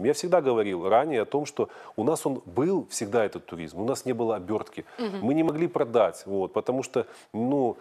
Я всегда говорил ранее о том, что у нас он был всегда этот туризм, у нас не было обертки, угу. мы не могли продать, вот, потому что ну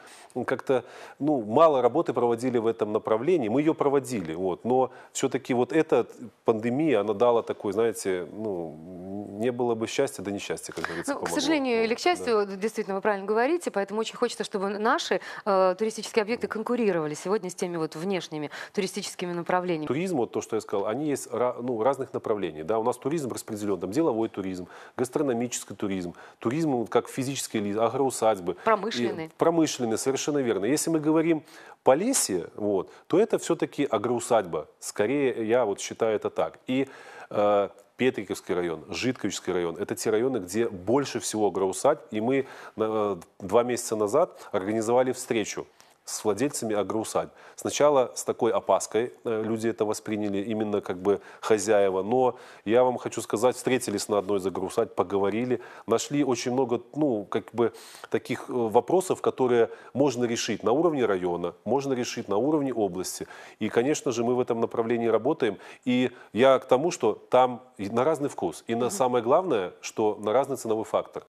как-то ну мало работы проводили в этом направлении, мы ее проводили, вот, но все-таки вот эта пандемия она дала такой, знаете, ну не было бы счастья да несчастья, как говорится. Ну, к сожалению или к счастью, да. действительно вы правильно говорите, поэтому очень хочется, чтобы наши э, туристические объекты конкурировали сегодня с теми вот внешними туристическими направлениями. Туризм, вот то, что я сказал, они есть ну разные разных направлений. Да, у нас туризм распределен, там деловой туризм, гастрономический туризм, туризм ну, как физические лица, агроусадьбы. Промышленный. И, промышленный, совершенно верно. Если мы говорим по лесе, вот, то это все-таки агроусадьба. Скорее, я вот считаю это так. И э, Петриковский район, Житковичский район. Это те районы, где больше всего агроусадьб. И мы э, два месяца назад организовали встречу с владельцами агроусадьб. Сначала с такой опаской э, люди это восприняли, именно как бы хозяева. Но я вам хочу сказать, встретились на одной из агроусадьб, поговорили, нашли очень много, ну, как бы таких э, вопросов, которые можно решить на уровне района, можно решить на уровне области. И, конечно же, мы в этом направлении работаем. И я к тому, что там на разный вкус. И на самое главное, что на разный ценовой фактор.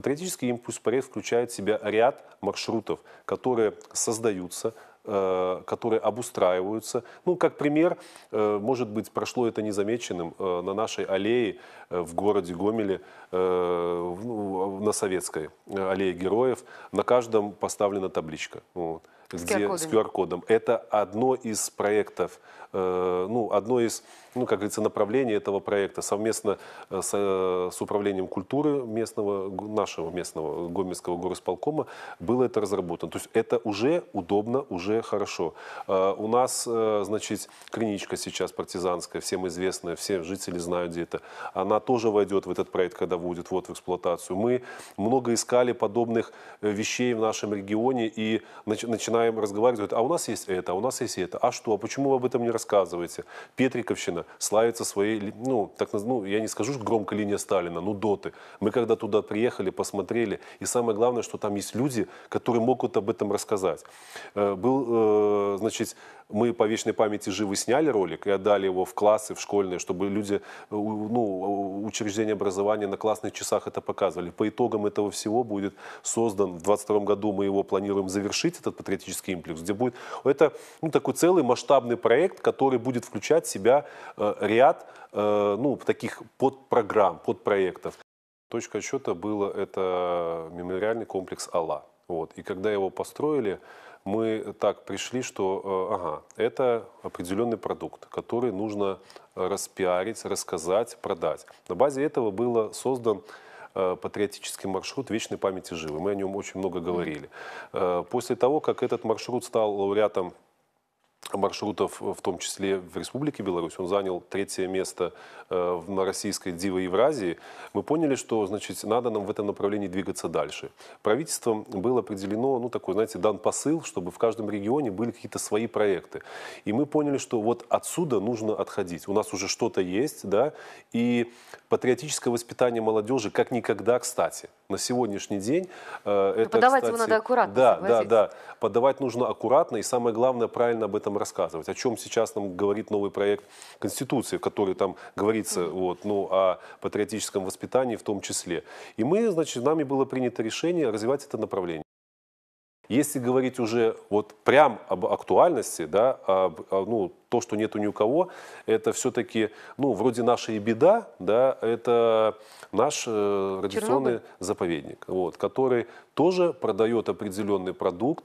Теоретический импульс-порез включает в себя ряд маршрутов, которые создаются, э, которые обустраиваются. Ну, как пример, э, может быть, прошло это незамеченным, э, на нашей аллее в городе Гомеле, ну, на Советской аллее героев, на каждом поставлена табличка. Вот с где, с QR-кодом. Это одно из проектов, э, ну, одно из, ну, как говорится, направлений этого проекта совместно э, с, э, с управлением культуры местного, нашего местного Гомельского горосполкома было это разработано. То есть это уже удобно, уже хорошо. Э, у нас, э, значит, клиничка сейчас партизанская, всем известная, все жители знают, где это. Она тоже войдет в этот проект, когда будет вот в эксплуатацию. Мы много искали подобных э, вещей в нашем регионе и начинаем начинаем разговаривать, а у нас есть это, а у нас есть это, а что, а почему вы об этом не рассказываете? Петриковщина славится своей, ну, так, ну я не скажу громко линия Сталина, ну, доты. Мы когда туда приехали, посмотрели, и самое главное, что там есть люди, которые могут об этом рассказать. Э, был, э, значит, мы по вечной памяти живы сняли ролик и отдали его в классы, в школьные, чтобы люди, э, ну, учреждения образования на классных часах это показывали. По итогам этого всего будет создан, в 22 году мы его планируем завершить, этот патриотический имплекс, где будет, это ну, такой целый масштабный проект, который будет включать в себя э, ряд э, ну, таких подпрограмм, подпроектов. Точка отсчета было это мемориальный комплекс «Алла». Вот. И когда его построили, мы так пришли, что э, ага, это определенный продукт, который нужно э, распиарить, рассказать, продать. На базе этого был создан э, патриотический маршрут вечной памяти живы. Мы о нем очень много говорили. После того, как этот маршрут стал лауреатом маршрутов, э, в том числе в Республике Беларусь. Он занял третье место э, на российской Диве Евразии. Мы поняли, что значит, надо нам в этом направлении двигаться дальше. Правительством было определено, ну, такой, знаете, дан посыл, чтобы в каждом регионе были какие-то свои проекты. И мы поняли, что вот отсюда нужно отходить. У нас уже что-то есть, да, и патриотическое воспитание молодежи как никогда, кстати, на сегодняшний день. Э, ну, это, подавать кстати, его надо аккуратно. Да, согласись. да, да. Подавать нужно аккуратно, и самое главное, правильно об этом рассказывать, о чем сейчас нам говорит новый проект Конституции, в которой там говорится вот, ну, о патриотическом воспитании в том числе. И мы, значит, нами было принято решение развивать это направление. Если говорить уже вот прям об актуальности, да, об, ну, то, что нет ни у кого, это все-таки, ну, вроде наша и беда, да, это наш э, радиационный Чернобыль. заповедник, вот, который тоже продает определенный продукт,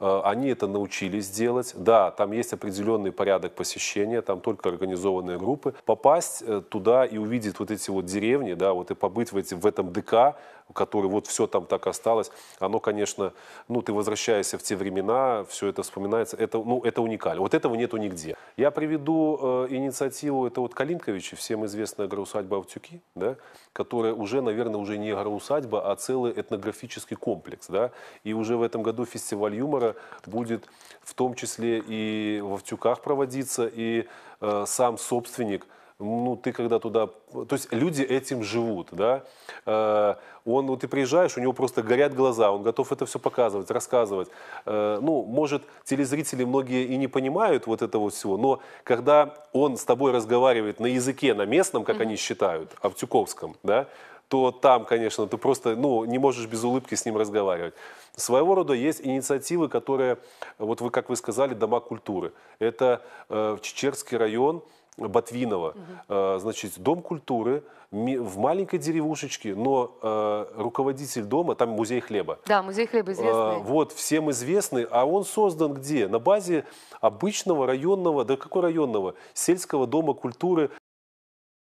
э, они это научились делать, да, там есть определенный порядок посещения, там только организованные группы, попасть э, туда и увидеть вот эти вот деревни, да, вот и побыть в, эти, в этом ДК, который вот все там так осталось, оно, конечно, ну, ты возвращаешься в те времена, все это вспоминается, это, ну, это уникально, вот этого нету нигде. Я приведу э, инициативу, это вот Калинковичи, всем известная агроусадьба Автюки, да, которая уже, наверное, уже не агроусадьба, а целый этнографический комплекс. Да, и уже в этом году фестиваль юмора будет в том числе и в Автюках проводиться, и э, сам собственник – ну, ты когда туда... То есть люди этим живут, да? Э, он, вот ты приезжаешь, у него просто горят глаза, он готов это все показывать, рассказывать. Э, ну, может, телезрители многие и не понимают вот этого всего, но когда он с тобой разговаривает на языке, на местном, как mm-hmm. они считают, Автюковском, да, то там, конечно, ты просто ну, не можешь без улыбки с ним разговаривать. Своего рода есть инициативы, которые, вот вы, как вы сказали, дома культуры. Это э, Чечерский район, Ботвинова, э, значит, дом культуры в маленькой деревушечке, но э, руководитель дома, там музей хлеба. Да, музей хлеба э, известный. вот, всем известный, а он создан где? На базе обычного районного, да какой районного, сельского дома культуры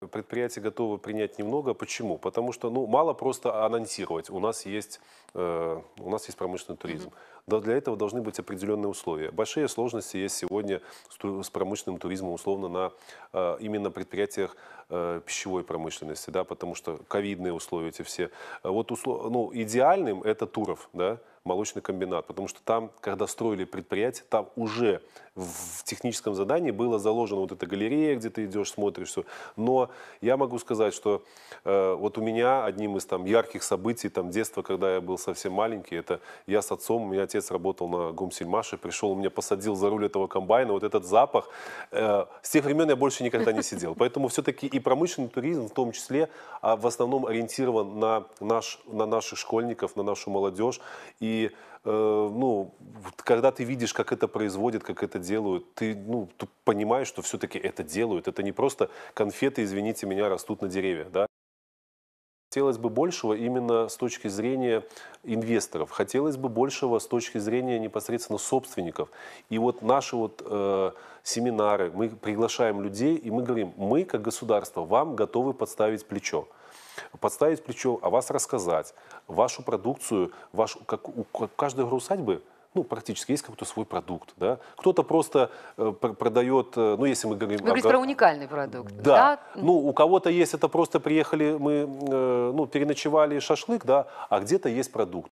Предприятия готовы принять немного. Почему? Потому что ну, мало просто анонсировать. У нас есть, э, у нас есть промышленный туризм. mm Но для этого должны быть определенные условия. Большие сложности есть сегодня с, с промышленным туризмом, условно, на э, именно предприятиях э, пищевой промышленности, да, потому что ковидные условия эти все. Э, вот услов... ну, идеальным это туров, да, молочный комбинат, потому что там, когда строили предприятие, там уже в техническом задании было заложено вот эта галерея, где ты идешь, смотришь все. Но я могу сказать, что э, вот у меня одним из там ярких событий там детства, когда я был совсем маленький, это я с отцом, у меня отец работал на гумсельмаше, пришел, меня посадил за руль этого комбайна, вот этот запах. Э, с тех времен я больше никогда не сидел. Поэтому все-таки и промышленный туризм в том числе а в основном ориентирован на, наш, на наших школьников, на нашу молодежь. И и э, ну, когда ты видишь, как это производят, как это делают, ты, ну, ты понимаешь, что все-таки это делают. Это не просто конфеты, извините меня, растут на деревьях, да? Хотелось бы большего именно с точки зрения инвесторов, хотелось бы большего с точки зрения непосредственно собственников. И вот наши вот э, семинары, мы приглашаем людей, и мы говорим, мы как государство вам готовы подставить плечо подставить плечо, о а вас рассказать, вашу продукцию, вашу, как у каждой агроусадьбы ну, практически есть какой-то свой продукт. Да? Кто-то просто э, продает, э, ну, если мы говорим... Вы ну, говорите о... про уникальный продукт. Да. да. Ну, у кого-то есть, это просто приехали, мы э, ну, переночевали шашлык, да, а где-то есть продукт.